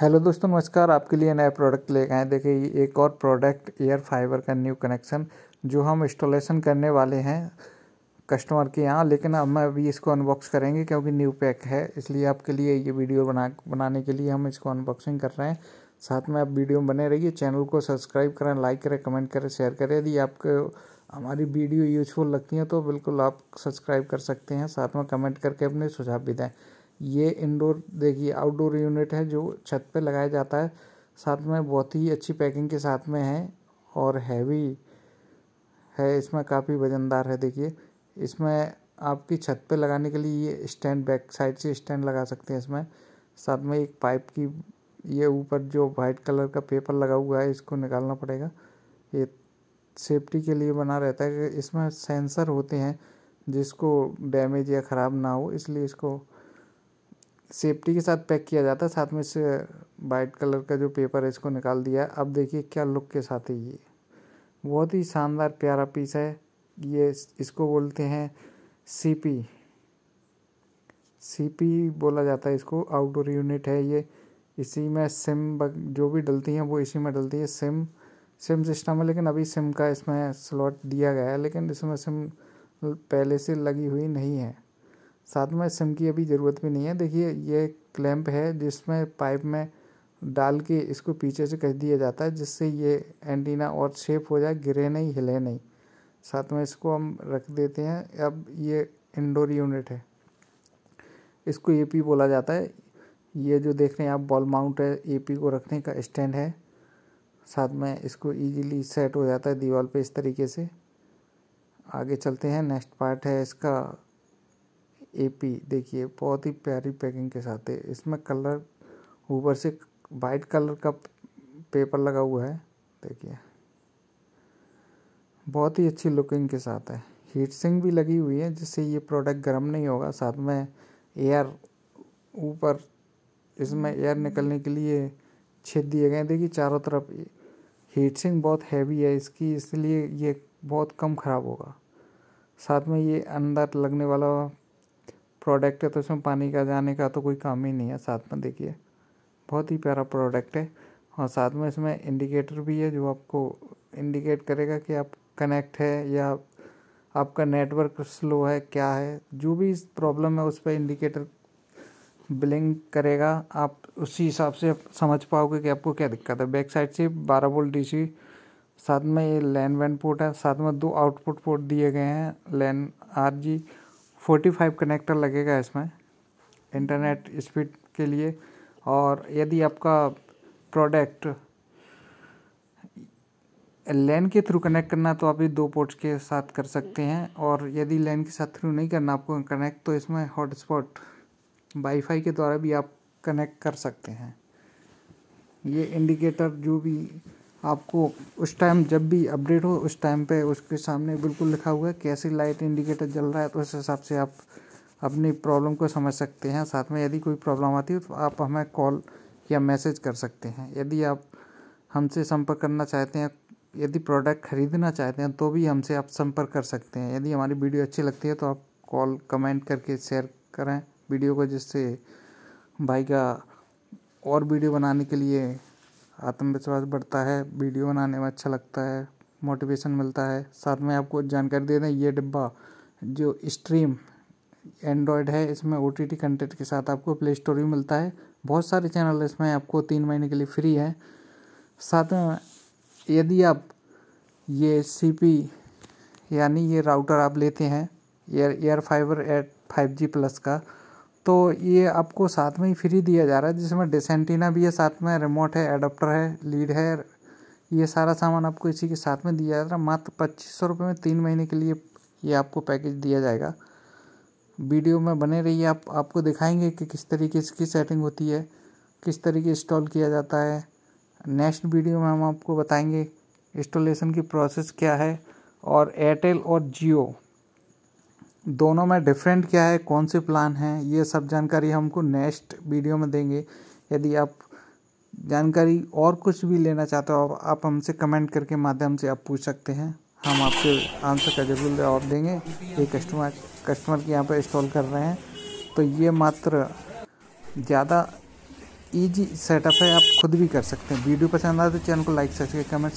hello दोस्तों नमस्कार आपके लिए नया प्रोडक्ट लेके आए देखिए ये एक और प्रोडक्ट एयर फाइबर का न्यू कनेक्शन जो हम इंस्टॉलेशन करने वाले हैं कस्टमर के यहाँ लेकिन हम अभी इसको अनबॉक्स करेंगे क्योंकि न्यू पैक है इसलिए आपके लिए ये वीडियो बना बनाने के लिए हम इसको अनबॉक्सिंग कर रहे हैं साथ में आप वीडियो में बने रहिए चैनल को सब्सक्राइब करें लाइक करें कमेंट करें शेयर करें यदि आपको हमारी वीडियो यूजफुल लगती है तो बिल्कुल आप सब्सक्राइब कर सकते हैं साथ में कमेंट करके अपने सुझाव भी दें ये इंडोर देखिए आउटडोर यूनिट है जो छत पे लगाया जाता है साथ में बहुत ही अच्छी पैकिंग के साथ में है और हैवी है इसमें काफ़ी वजनदार है देखिए इसमें आपकी छत पे लगाने के लिए ये स्टैंड बैक साइड से स्टैंड लगा सकते हैं इसमें साथ में एक पाइप की ये ऊपर जो वाइट कलर का पेपर लगा हुआ है इसको निकालना पड़ेगा ये सेफ्टी के लिए बना रहता है कि इसमें सेंसर होते हैं जिसको डैमेज या ख़राब ना हो इसलिए इसको सेफ्टी के साथ पैक किया जाता है साथ में इस वाइट कलर का जो पेपर है इसको निकाल दिया अब देखिए क्या लुक के साथ है ये बहुत ही शानदार प्यारा पीस है ये इसको बोलते हैं सीपी सीपी बोला जाता है इसको आउटडोर यूनिट है ये इसी में सिम जो भी डलती हैं वो इसी में डलती है सिम सिम सिस्टम है लेकिन अभी सिम का इसमें स्लॉट दिया गया है लेकिन इसमें सिम पहले से लगी हुई नहीं है साथ में सिम की अभी ज़रूरत भी नहीं है देखिए ये क्लैम्प है जिसमें पाइप में डाल के इसको पीछे से कस दिया जाता है जिससे ये एंटीना और शेप हो जाए गिरे नहीं हिले नहीं साथ में इसको हम रख देते हैं अब ये इंडोर यूनिट है इसको एपी बोला जाता है ये जो देख रहे हैं आप बॉल माउंट है एपी को रखने का स्टैंड है साथ में इसको इजीली सेट हो जाता है दीवार पे इस तरीके से आगे चलते हैं नेक्स्ट पार्ट है इसका एपी देखिए बहुत ही प्यारी पैकिंग के साथ है इसमें कलर ऊपर से वाइट कलर का पेपर लगा हुआ है देखिए बहुत ही अच्छी लुकिंग के साथ है हीट सिंक भी लगी हुई है जिससे ये प्रोडक्ट गर्म नहीं होगा साथ में एयर ऊपर इसमें एयर निकलने के लिए छेद दिए गए देखिए चारों तरफ हीट सिंक बहुत हैवी है इसकी इसलिए ये बहुत कम ख़राब होगा साथ में ये अंदर लगने वाला प्रोडक्ट है तो इसमें पानी का जाने का तो कोई काम ही नहीं है साथ में देखिए बहुत ही प्यारा प्रोडक्ट है और साथ में इसमें इंडिकेटर भी है जो आपको इंडिकेट करेगा कि आप कनेक्ट है या आपका नेटवर्क स्लो है क्या है जो भी प्रॉब्लम है उस पर इंडिकेटर ब्लिंक करेगा आप उसी हिसाब से समझ पाओगे कि आपको क्या दिक्कत है बैक साइड से बारह वोल्ट डीसी साथ में ये लैन वैन पोर्ट है साथ में दो आउटपुट पोर्ट दिए गए हैं LAN R J forty five connector लगेगा इसमें इंटरनेट स्पीड के लिए और यदि आपका प्रोडक्ट लैन के थ्रू कनेक्ट करना तो आप ये दो पोर्ट्स के साथ कर सकते हैं और यदि लैन के साथ थ्रू नहीं करना आपको कनेक्ट तो इसमें हॉटस्पॉट वाईफाई के द्वारा भी आप कनेक्ट कर सकते हैं ये इंडिकेटर जो भी आपको उस टाइम जब भी अपडेट हो उस टाइम पे उसके सामने बिल्कुल लिखा हुआ है कैसे लाइट इंडिकेटर जल रहा है तो उस हिसाब से आप अपनी प्रॉब्लम को समझ सकते हैं साथ में यदि कोई प्रॉब्लम आती है तो आप हमें कॉल या मैसेज कर सकते हैं यदि आप हमसे संपर्क करना चाहते हैं यदि प्रोडक्ट ख़रीदना चाहते हैं तो भी हमसे आप संपर्क कर सकते हैं यदि हमारी वीडियो अच्छी लगती है तो आप कॉल कमेंट करके शेयर करें वीडियो को जिससे भाई का और वीडियो बनाने के लिए आत्मविश्वास बढ़ता है वीडियो बनाने में अच्छा लगता है मोटिवेशन मिलता है साथ में आपको जानकारी दे दें ये डिब्बा जो स्ट्रीम एंड्रॉयड है इसमें ओ टी कंटेंट के साथ आपको प्ले स्टोर भी मिलता है बहुत सारे चैनल इसमें आपको तीन महीने के लिए फ्री है साथ में यदि आप ये सी पी यानी ये राउटर आप लेते हैं air air fiber eight five G plus का तो ये आपको साथ में ही फ्री दिया जा रहा है जिसमें डिसेंटीना भी है साथ में रिमोट है एडोप्टर है लीड है ये सारा सामान आपको इसी के साथ में दिया जा रहा है मात्र पच्चीस सौ रुपये में तीन महीने के लिए ये आपको पैकेज दिया जाएगा वीडियो में बने रहिए आप आपको दिखाएंगे कि किस तरीके इसकी सेटिंग होती है किस तरीके इंस्टॉल किया जाता है नेक्स्ट वीडियो में हम आपको बताएंगे इंस्टॉलेशन की प्रोसेस क्या है और एयरटेल और जियो दोनों में डिफरेंट क्या है कौन से प्लान हैं ये सब जानकारी हमको नेक्स्ट वीडियो में देंगे यदि आप जानकारी और कुछ भी लेना चाहते हो आप हमसे कमेंट करके माध्यम से आप पूछ सकते हैं हम आपके आंसर का जरूर जवाब देंगे ये कस्टमर कस्टमर के यहाँ पर इंस्टॉल कर रहे हैं तो ये मात्र ज़्यादा इजी सेटअप है आप खुद भी कर सकते हैं वीडियो पसंद आए तो चैनल को लाइक सब्सक्राइब कमेंट